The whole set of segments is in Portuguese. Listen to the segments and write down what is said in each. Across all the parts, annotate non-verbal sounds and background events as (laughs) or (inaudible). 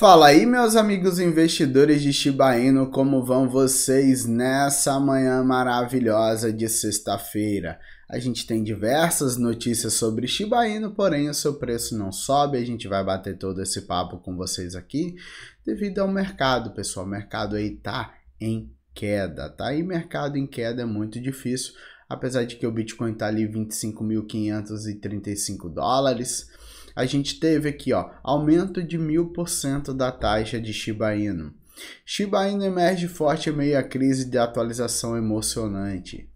Fala aí, meus amigos investidores de Shiba Inu, como vão vocês nessa manhã maravilhosa de sexta-feira? A gente tem diversas notícias sobre Shiba Inu, porém o seu preço não sobe. A gente vai bater todo esse papo com vocês aqui devido ao mercado, pessoal. O mercado aí tá em queda, tá? E mercado em queda é muito difícil, apesar de que o Bitcoin tá ali 25.535 dólares a gente teve aqui, ó, aumento de 1000% da taxa de Shiba Inu. Shiba Inu emerge forte em meio à crise de atualização emocionante.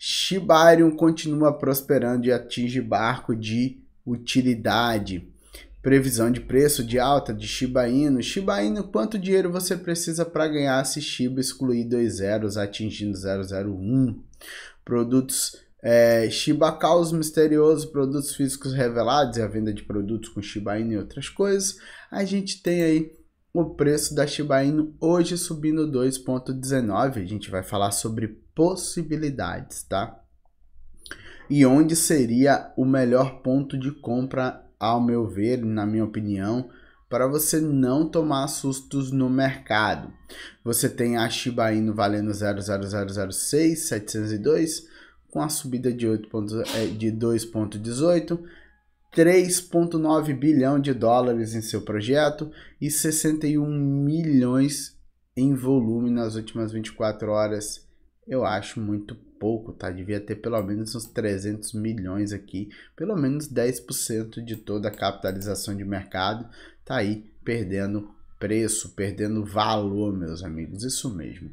Shibarium continua prosperando e atinge barco de utilidade. Previsão de preço de alta de Shiba Inu. Shiba Inu, quanto dinheiro você precisa para ganhar se Shiba excluir dois zeros, atingindo 001? Produtos é, Shiba Caos misteriosos produtos físicos revelados e a venda de produtos com Shiba Inu e outras coisas. A gente tem aí o preço da Shiba Inu hoje subindo 2.19. A gente vai falar sobre possibilidades, tá? E onde seria o melhor ponto de compra, ao meu ver, na minha opinião, para você não tomar sustos no mercado. Você tem a Shiba Inu valendo 00006702 com a subida de, pontos, é, de 2,18, 3,9 bilhão de dólares em seu projeto e 61 milhões em volume nas últimas 24 horas. Eu acho muito pouco, tá? Devia ter pelo menos uns 300 milhões aqui, pelo menos 10% de toda a capitalização de mercado, tá aí perdendo preço, perdendo valor, meus amigos, isso mesmo.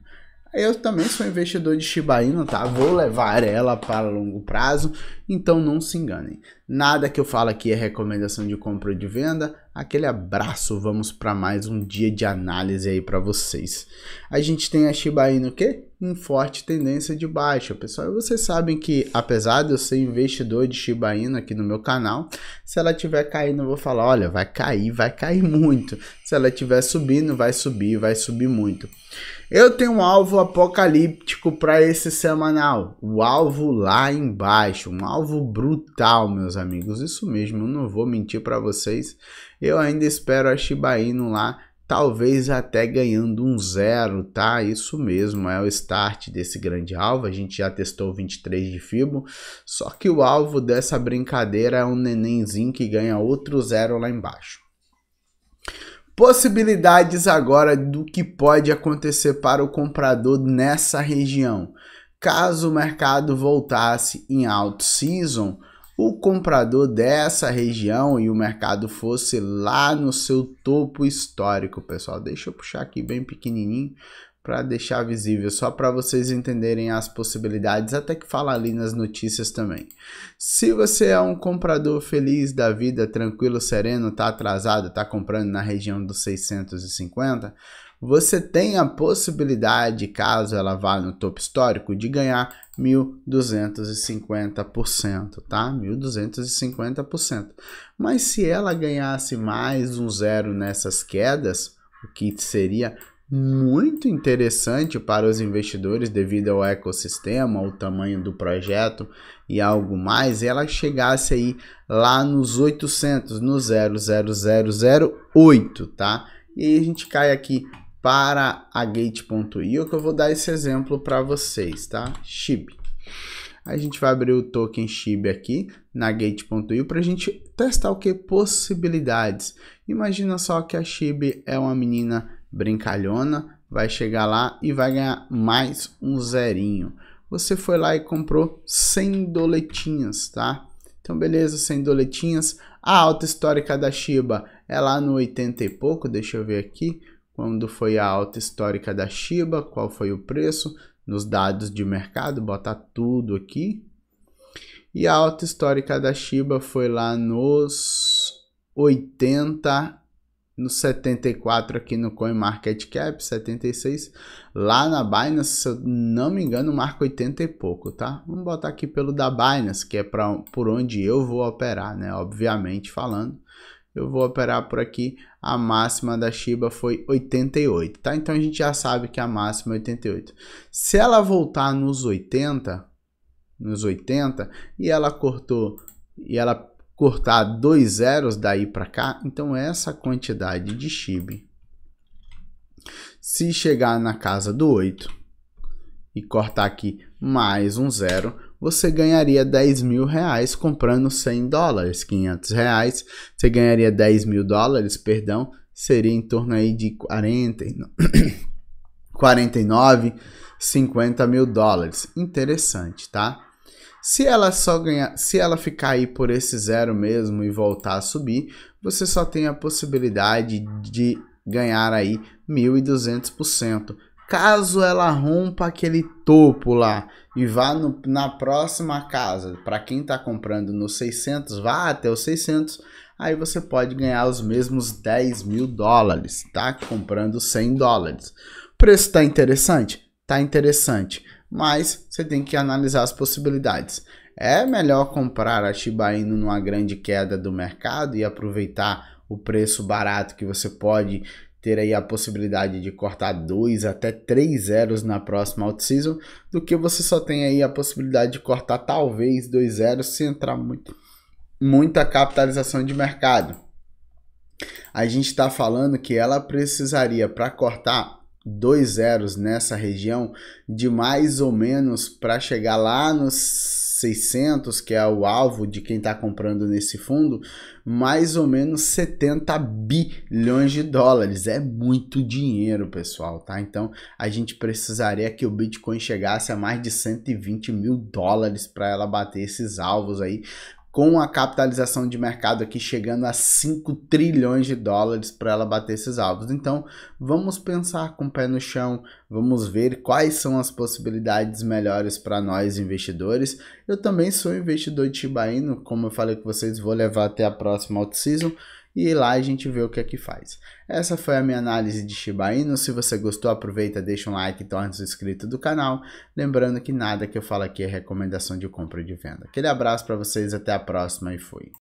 Eu também sou investidor de Shiba Inu, tá? Vou levar ela para longo prazo, então não se enganem. Nada que eu falo aqui é recomendação de compra ou de venda. Aquele abraço, vamos para mais um dia de análise aí para vocês. A gente tem a Shiba Inu que em forte tendência de baixa, pessoal. vocês sabem que apesar de eu ser investidor de Shiba Inu aqui no meu canal, se ela tiver caindo, eu vou falar, olha, vai cair, vai cair (laughs) muito. Se ela tiver subindo, vai subir, vai subir muito. Eu tenho um alvo apocalíptico para esse semanal. O alvo lá embaixo, um alvo brutal, meus amigos. Isso mesmo, eu não vou mentir para vocês. Eu ainda espero a Shiba Inu lá, talvez até ganhando um zero, tá? Isso mesmo, é o start desse grande alvo. A gente já testou 23 de Fibo, só que o alvo dessa brincadeira é um nenenzinho que ganha outro zero lá embaixo. Possibilidades agora do que pode acontecer para o comprador nessa região. Caso o mercado voltasse em alto season, o comprador dessa região e o mercado fosse lá no seu topo histórico, pessoal. Deixa eu puxar aqui bem pequenininho para deixar visível, só para vocês entenderem as possibilidades, até que fala ali nas notícias também. Se você é um comprador feliz da vida, tranquilo, sereno, tá atrasado, tá comprando na região dos 650, você tem a possibilidade, caso ela vá no topo histórico, de ganhar 1.250%, tá? 1.250%. Mas se ela ganhasse mais um zero nessas quedas, o que seria muito interessante para os investidores devido ao ecossistema, ao tamanho do projeto e algo mais, ela chegasse aí lá nos 800, no 00008, tá? E aí a gente cai aqui para a gate.io é que eu vou dar esse exemplo para vocês, tá? SHIB. A gente vai abrir o token SHIB aqui na gate.io para a gente testar o que? Possibilidades. Imagina só que a SHIB é uma menina brincalhona, vai chegar lá e vai ganhar mais um zerinho. Você foi lá e comprou 100 doletinhas, tá? Então, beleza, 100 doletinhas. A alta histórica da Shiba é lá no 80 e pouco, deixa eu ver aqui quando foi a alta histórica da Shiba, qual foi o preço, nos dados de mercado, botar tudo aqui. E a alta histórica da Shiba foi lá nos 80, nos 74 aqui no CoinMarketCap, 76. Lá na Binance, se eu não me engano, marca 80 e pouco, tá? Vamos botar aqui pelo da Binance, que é pra, por onde eu vou operar, né? Obviamente falando eu vou operar por aqui. A máxima da Shiba foi 88, tá? Então a gente já sabe que a máxima é 88. Se ela voltar nos 80, nos 80 e ela cortou e ela cortar dois zeros daí para cá, então essa quantidade de Shiba se chegar na casa do 8 e cortar aqui mais um zero, você ganharia 10 mil reais comprando 100 dólares, 500 reais, você ganharia 10 mil dólares, perdão, seria em torno aí de 40, 49, 50 mil dólares. Interessante, tá? Se ela só ganhar, se ela ficar aí por esse zero mesmo e voltar a subir, você só tem a possibilidade de ganhar aí 1.200%. Caso ela rompa aquele topo lá e vá no, na próxima casa, para quem está comprando no 600, vá até os 600, aí você pode ganhar os mesmos 10 mil dólares, tá? Comprando 100 dólares. O preço está interessante? Tá interessante, mas você tem que analisar as possibilidades. É melhor comprar a Shiba Inu numa grande queda do mercado e aproveitar o preço barato que você pode ter aí a possibilidade de cortar dois até três zeros na próxima out-season, do que você só tem aí a possibilidade de cortar talvez dois zeros se entrar muito, muita capitalização de mercado. A gente está falando que ela precisaria para cortar dois zeros nessa região de mais ou menos para chegar lá nos 600, que é o alvo de quem está comprando nesse fundo, mais ou menos 70 bilhões de dólares. É muito dinheiro, pessoal, tá? Então a gente precisaria que o Bitcoin chegasse a mais de 120 mil dólares para ela bater esses alvos aí, com a capitalização de mercado aqui chegando a 5 trilhões de dólares para ela bater esses alvos. Então, vamos pensar com o pé no chão, vamos ver quais são as possibilidades melhores para nós investidores. Eu também sou investidor de Shiba como eu falei com vocês, vou levar até a próxima out season e lá a gente vê o que é que faz. Essa foi a minha análise de Shiba Inu. Se você gostou, aproveita, deixa um like e torne-se inscrito do canal. Lembrando que nada que eu falo aqui é recomendação de compra e de venda. Aquele abraço para vocês, até a próxima e fui.